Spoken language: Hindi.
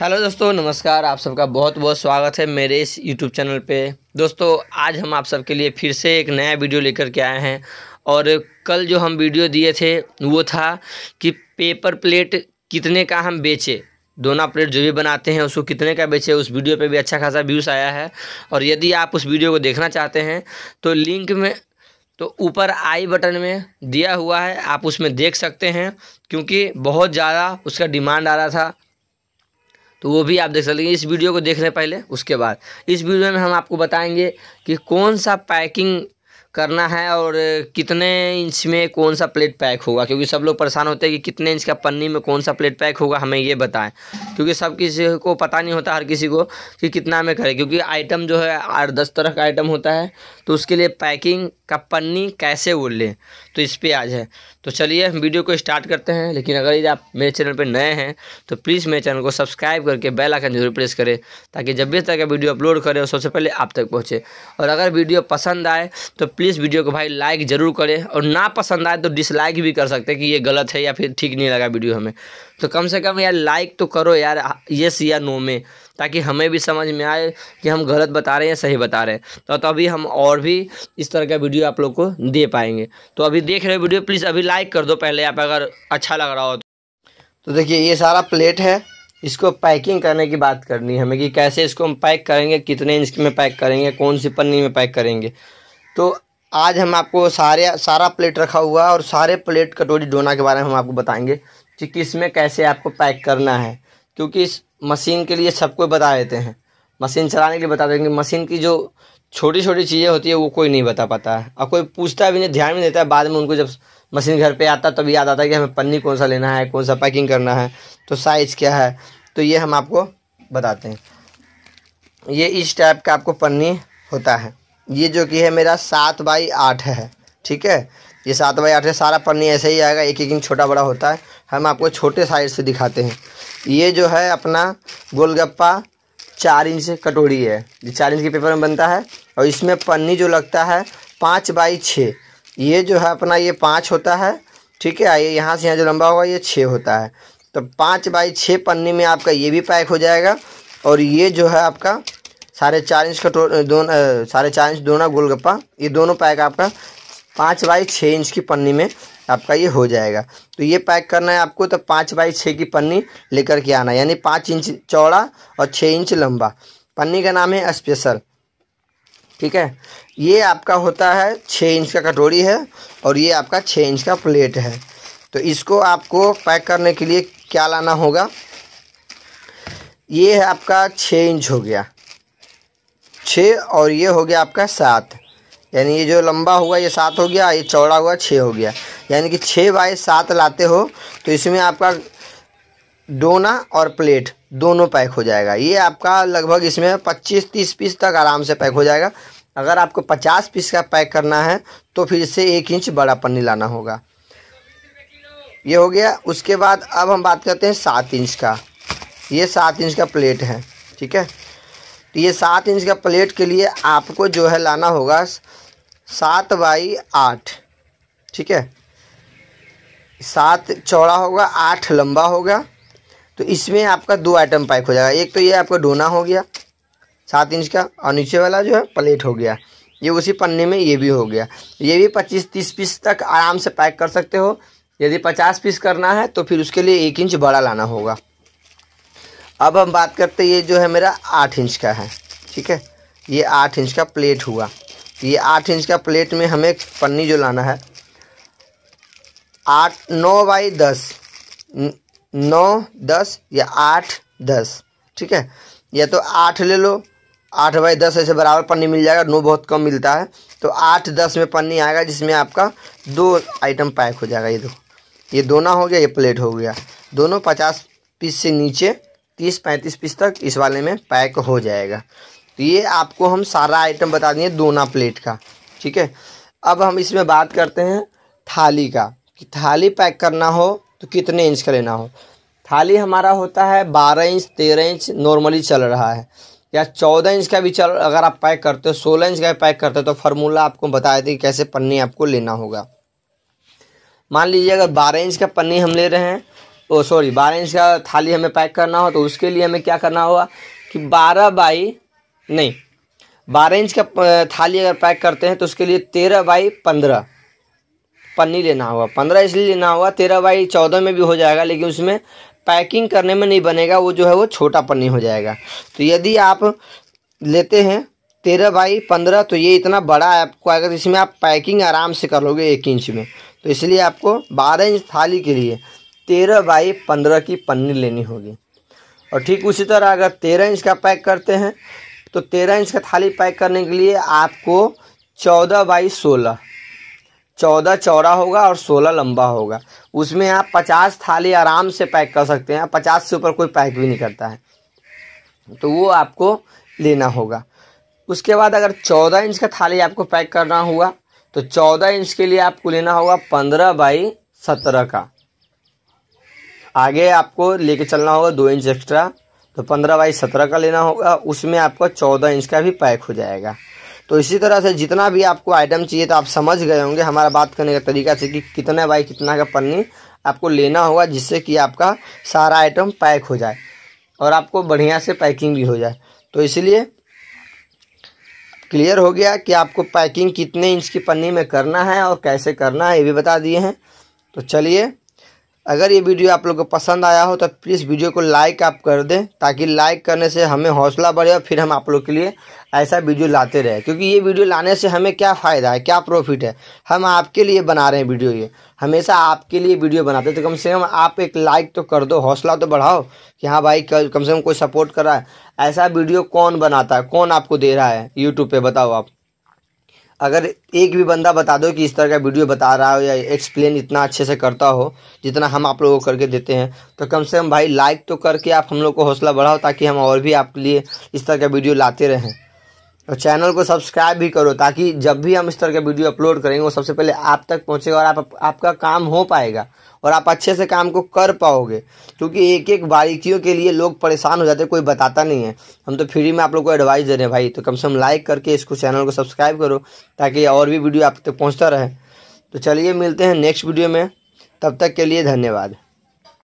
हेलो दोस्तों नमस्कार आप सबका बहुत बहुत स्वागत है मेरे इस यूट्यूब चैनल पे दोस्तों आज हम आप सबके लिए फिर से एक नया वीडियो लेकर के आए हैं और कल जो हम वीडियो दिए थे वो था कि पेपर प्लेट कितने का हम बेचे दोना प्लेट जो भी बनाते हैं उसको कितने का बेचे उस वीडियो पे भी अच्छा खासा व्यूज़ आया है और यदि आप उस वीडियो को देखना चाहते हैं तो लिंक में तो ऊपर आई बटन में दिया हुआ है आप उसमें देख सकते हैं क्योंकि बहुत ज़्यादा उसका डिमांड आ रहा था तो वो भी आप देख सकते हैं इस वीडियो को देखने पहले उसके बाद इस वीडियो में हम आपको बताएंगे कि कौन सा पैकिंग करना है और कितने इंच में कौन सा प्लेट पैक होगा क्योंकि सब लोग परेशान होते हैं कि कितने इंच का पन्नी में कौन सा प्लेट पैक होगा हमें ये बताएं क्योंकि सब किसी को पता नहीं होता हर किसी को कि कितना में करें क्योंकि आइटम जो है आठ दस तरह का आइटम होता है तो उसके लिए पैकिंग का पन्नी कैसे लें तो इस पर आज है तो चलिए वीडियो को स्टार्ट करते हैं लेकिन अगर यदि आप मेरे चैनल पर नए हैं तो प्लीज़ मेरे चैनल को सब्सक्राइब करके बेल आइकन जरूर प्रेस करें ताकि जब भी तक वीडियो अपलोड करें सबसे पहले आप तक पहुँचे और अगर वीडियो पसंद आए तो प्लीज़ वीडियो को भाई लाइक ज़रूर करें और ना पसंद आए तो डिसलाइक भी कर सकते हैं कि ये गलत है या फिर ठीक नहीं लगा वीडियो हमें तो कम से कम यार लाइक तो करो यार येस या नो में ताकि हमें भी समझ में आए कि हम गलत बता रहे हैं सही बता रहे हैं तो तभी तो हम और भी इस तरह का वीडियो आप लोग को दे पाएंगे तो अभी देख रहे हो वीडियो प्लीज़ अभी लाइक कर दो पहले आप अगर अच्छा लग रहा हो तो, तो देखिए ये सारा प्लेट है इसको पैकिंग करने की बात करनी है हमें कि कैसे इसको हम पैक करेंगे कितने इंच में पैक करेंगे कौन सी पन्नी में पैक करेंगे तो आज हम आपको सारे सारा प्लेट रखा हुआ है और सारे प्लेट कटोरी डोना के बारे में हम आपको बताएंगे कि किस में कैसे आपको पैक करना है क्योंकि इस मशीन के लिए सबको बता देते हैं मशीन चलाने के लिए बता देंगे मशीन की जो छोटी छोटी चीज़ें होती है वो कोई नहीं बता पाता है और कोई पूछता भी नहीं ध्यान भी देता है बाद में उनको जब मशीन घर पे आता तब याद आता है कि हमें पन्नी कौन सा लेना है कौन सा पैकिंग करना है तो साइज़ क्या है तो ये हम आपको बताते हैं ये इस टाइप का आपको पन्नी होता है ये जो कि है मेरा सात बाई आठ है ठीक है ये सात बाई आठ है सारा पन्नी ऐसे ही आएगा एक एक इंच छोटा बड़ा होता है हम आपको छोटे साइज से दिखाते हैं ये जो है अपना गोलगप्पा चार इंच कटोरी है जो चार इंच के पेपर में बनता है और इसमें पन्नी जो लगता है पाँच बाई छः ये जो है अपना ये पाँच होता है ठीक है ये यहाँ से यहाँ जो लंबा होगा ये छः होता है तो पाँच बाई छः पन्नी में आपका ये भी पैक हो जाएगा और ये जो है आपका साढ़े चार इंच कटोर दोनों साढ़े चार इंच दोनों गोलगप्पा ये दोनों पैक आपका पाँच बाई छः इंच की पन्नी में आपका ये हो जाएगा तो ये पैक करना है आपको तो पाँच बाई छः की पन्नी लेकर के आना यानी पाँच इंच चौड़ा और छः इंच लंबा पन्नी का नाम है स्पेशल ठीक है ये आपका होता है छः इंच का कटोरी है और ये आपका छः इंच का प्लेट है तो इसको आपको पैक करने के लिए क्या लाना होगा ये है आपका छः इंच हो गया छः और ये हो गया आपका सात यानी ये जो लंबा हुआ ये सात हो गया ये चौड़ा हुआ छः हो गया यानी कि छः बाय सात लाते हो तो इसमें आपका डोना और प्लेट दोनों पैक हो जाएगा ये आपका लगभग इसमें पच्चीस तीस पीस तक आराम से पैक हो जाएगा अगर आपको पचास पीस का पैक करना है तो फिर इससे एक इंच बड़ा पन्नी लाना होगा ये हो गया उसके बाद अब हम बात करते हैं सात इंच का ये सात इंच का प्लेट है ठीक है तो ये सात इंच का प्लेट के लिए आपको जो है लाना होगा सात बाई आठ ठीक है सात चौड़ा होगा आठ लंबा होगा तो इसमें आपका दो आइटम पैक हो जाएगा एक तो ये आपका डोना हो गया सात इंच का और नीचे वाला जो है प्लेट हो गया ये उसी पन्ने में ये भी हो गया ये भी पच्चीस तीस पीस तक आराम से पैक कर सकते हो यदि पचास पीस करना है तो फिर उसके लिए एक इंच बड़ा लाना होगा अब हम बात करते ये जो है मेरा आठ इंच का है ठीक है ये आठ इंच का प्लेट हुआ ये आठ इंच का प्लेट में हमें पन्नी जो लाना है आठ नौ बाई दस नौ दस या आठ दस ठीक है या तो आठ ले लो आठ बाई दस ऐसे बराबर पन्नी मिल जाएगा नौ बहुत कम मिलता है तो आठ दस में पन्नी आएगा जिसमें आपका दो आइटम पैक हो जाएगा ये दो ये दोना हो गया ये प्लेट हो गया दोनों पचास पीस से नीचे तीस पैंतीस पीस तक इस वाले में पैक हो जाएगा तो ये आपको हम सारा आइटम बता दिए दोना प्लेट का ठीक है अब हम इसमें बात करते हैं थाली का कि थाली पैक करना हो तो कितने इंच का लेना हो थाली हमारा होता है बारह इंच तेरह इंच नॉर्मली चल रहा है या चौदह इंच का भी चल अगर आप पैक करते हो सोलह इंच का पैक करते हो तो फार्मूला आपको बताया था कि कैसे पन्नी आपको लेना होगा मान लीजिए अगर बारह इंच का पन्नी हम ले रहे हैं ओ सॉरी बारह इंच का थाली हमें पैक करना हो तो उसके लिए हमें क्या करना होगा कि बारह बाई नहीं बारह इंच का थाली अगर पैक करते हैं तो उसके लिए तेरह बाई पंद्रह पन्नी लेना होगा पंद्रह इसलिए लेना होगा तेरह बाई चौदह में भी हो जाएगा लेकिन उसमें पैकिंग करने में नहीं बनेगा वो जो है वो छोटा पन्नी हो जाएगा तो यदि आप लेते हैं तेरह बाई पंद्रह तो ये इतना बड़ा है आपको अगर इसमें आप पैकिंग आराम से कर लोगे एक इंच में तो इसलिए आपको बारह इंच थाली के लिए तेरह बाई पंद्रह की पन्नी लेनी होगी और ठीक उसी तरह अगर तेरह इंच का पैक करते हैं तो तेरह इंच का थाली पैक करने के लिए आपको चौदह बाई सोलह चौदह चौड़ा होगा और सोलह लंबा होगा उसमें आप पचास थाली आराम से पैक कर सकते हैं पचास से ऊपर कोई पैक भी नहीं करता है तो वो आपको लेना होगा उसके बाद अगर चौदह इंच का थाली आपको पैक करना हुआ तो चौदह इंच के लिए आपको लेना होगा पंद्रह बाई सत्रह का आगे आपको लेके चलना होगा दो इंच एक्स्ट्रा तो पंद्रह बाई सत्रह का लेना होगा उसमें आपका चौदह इंच का भी पैक हो जाएगा तो इसी तरह से जितना भी आपको आइटम चाहिए तो आप समझ गए होंगे हमारा बात करने का तरीका से कि कितने बाई कितना का पन्नी आपको लेना होगा जिससे कि आपका सारा आइटम पैक हो जाए और आपको बढ़िया से पैकिंग भी हो जाए तो इसलिए क्लियर हो गया कि आपको पैकिंग कितने इंच की पन्नी में करना है और कैसे करना है ये भी बता दिए हैं तो चलिए अगर ये वीडियो आप लोग को पसंद आया हो तो प्लीज़ वीडियो को लाइक आप कर दें ताकि लाइक करने से हमें हौसला बढ़े और फिर हम आप लोग के लिए ऐसा वीडियो लाते रहे क्योंकि ये वीडियो लाने से हमें क्या फ़ायदा है क्या प्रॉफिट है हम आपके लिए बना रहे हैं वीडियो ये हमेशा आपके लिए वीडियो बनाते हैं तो कम से कम आप एक लाइक तो कर दो हौसला तो बढ़ाओ कि हाँ भाई कम से कम कोई सपोर्ट कर रहा है ऐसा वीडियो कौन बनाता है कौन आपको दे रहा है यूट्यूब पर बताओ आप अगर एक भी बंदा बता दो कि इस तरह का वीडियो बता रहा हो या एक्सप्लेन इतना अच्छे से करता हो जितना हम आप लोगों को करके देते हैं तो कम से कम भाई लाइक तो करके आप हम लोग को हौसला बढ़ाओ ताकि हम और भी आपके लिए इस तरह का वीडियो लाते रहें और चैनल को सब्सक्राइब भी करो ताकि जब भी हम इस तरह का वीडियो अपलोड करेंगे वो सबसे पहले आप तक पहुँचेगा और आप, आपका काम हो पाएगा और आप अच्छे से काम को कर पाओगे क्योंकि एक एक बारीकियों के लिए लोग परेशान हो जाते हैं कोई बताता नहीं है हम तो फ्री में आप लोग को एडवाइस दे रहे हैं भाई तो कम से कम लाइक करके इसको चैनल को सब्सक्राइब करो ताकि और भी वीडियो आप तक पहुँचता रहे तो चलिए मिलते हैं नेक्स्ट वीडियो में तब तक के लिए धन्यवाद